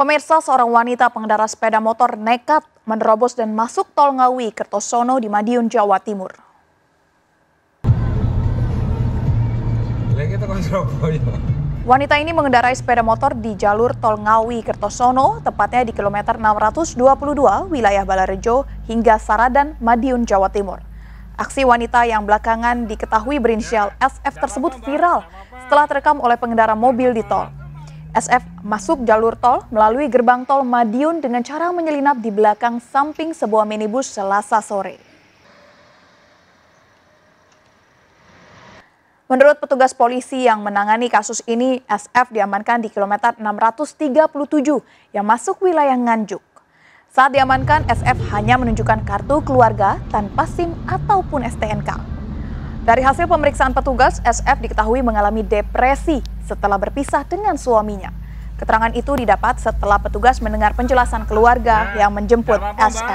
Pemirsa, seorang wanita pengendara sepeda motor nekat menerobos dan masuk tol Ngawi Kertosono di Madiun, Jawa Timur. Ya? Wanita ini mengendarai sepeda motor di jalur tol Ngawi Kertosono, tepatnya di kilometer 622 wilayah Balarejo hingga Saradan, Madiun, Jawa Timur. Aksi wanita yang belakangan diketahui berinisial SF tersebut viral setelah terekam oleh pengendara mobil di tol. SF masuk jalur tol melalui gerbang tol Madiun dengan cara menyelinap di belakang samping sebuah minibus selasa sore. Menurut petugas polisi yang menangani kasus ini, SF diamankan di kilometer 637 yang masuk wilayah Nganjuk. Saat diamankan, SF hanya menunjukkan kartu keluarga tanpa SIM ataupun STNK. Dari hasil pemeriksaan petugas, SF diketahui mengalami depresi setelah berpisah dengan suaminya. Keterangan itu didapat setelah petugas mendengar penjelasan keluarga nah, yang menjemput SF.